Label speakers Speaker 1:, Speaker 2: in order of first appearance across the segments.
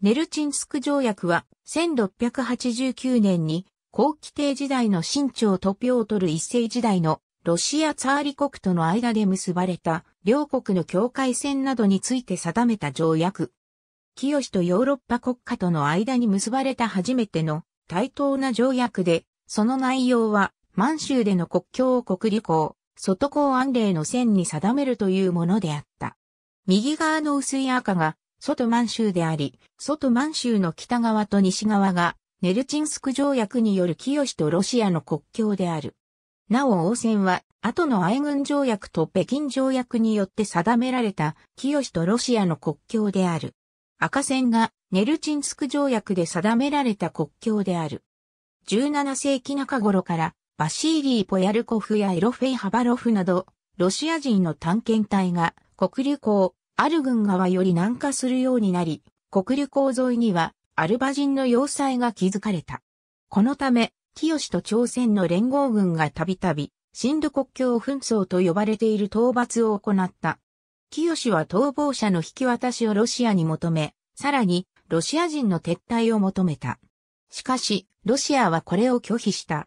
Speaker 1: ネルチンスク条約は1689年に後期帝時代の清朝とピョートル一世時代のロシアツァーリ国との間で結ばれた両国の境界線などについて定めた条約。清とヨーロッパ国家との間に結ばれた初めての対等な条約で、その内容は満州での国境を国履行、外交安令の線に定めるというものであった。右側の薄い赤が外満州であり、外満州の北側と西側が、ネルチンスク条約による清とロシアの国境である。なお応戦は、後の愛軍条約と北京条約によって定められた、清とロシアの国境である。赤線が、ネルチンスク条約で定められた国境である。17世紀中頃から、バシーリー・ポヤルコフやエロフェイ・ハバロフなど、ロシア人の探検隊が、黒竜行。ある軍側より南下するようになり、国流港沿いにはアルバ人の要塞が築かれた。このため、清と朝鮮の連合軍がたびたび、新土国境紛争と呼ばれている討伐を行った。清は逃亡者の引き渡しをロシアに求め、さらに、ロシア人の撤退を求めた。しかし、ロシアはこれを拒否した。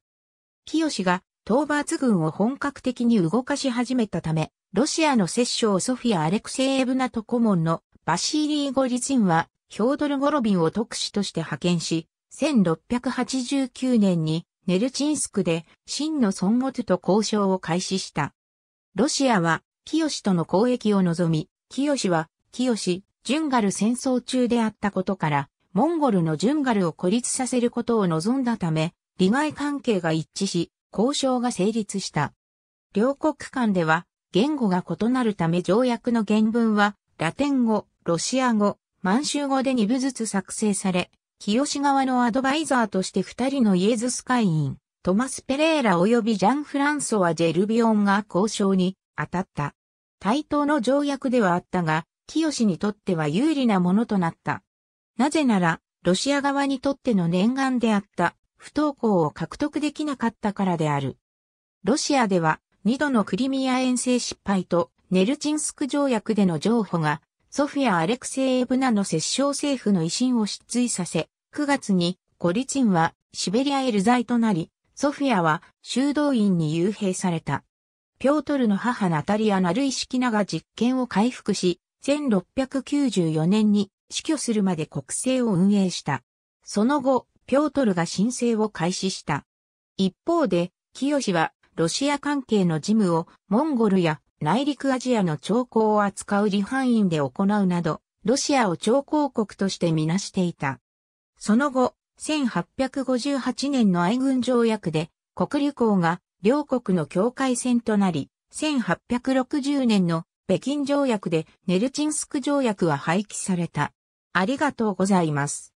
Speaker 1: 清が討伐軍を本格的に動かし始めたため、ロシアの摂政ソフィア・アレクセイエブナと顧問のバシーリー・ゴリツィンは、ヒョードル・ゴロビンを特使として派遣し、1689年にネルチンスクで真の孫ゴトと交渉を開始した。ロシアは清との交易を望み、清は清、ジュンガル戦争中であったことから、モンゴルのジュンガルを孤立させることを望んだため、利害関係が一致し、交渉が成立した。両国間では言語が異なるため条約の原文はラテン語、ロシア語、満州語で2部ずつ作成され、清側のアドバイザーとして2人のイエズス会員、トマス・ペレーラ及びジャン・フランソワ・ジェルビオンが交渉に当たった。対等の条約ではあったが、清にとっては有利なものとなった。なぜなら、ロシア側にとっての念願であった。不登校を獲得できなかったからである。ロシアでは2度のクリミア遠征失敗とネルチンスク条約での譲歩がソフィア・アレクセイエブナの摂政政府の威信を失墜させ、9月にゴリチンはシベリアへ流罪となり、ソフィアは修道院に幽閉された。ピョートルの母ナタリア・ナルイシキナが実権を回復し、1694年に死去するまで国政を運営した。その後、ピョートルが申請を開始した。一方で、清はロシア関係の事務をモンゴルや内陸アジアの徴工を扱う離反院で行うなど、ロシアを徴工国としてみなしていた。その後、1858年の愛軍条約で、国旅行が両国の境界線となり、1860年の北京条約でネルチンスク条約は廃棄された。ありがとうございます。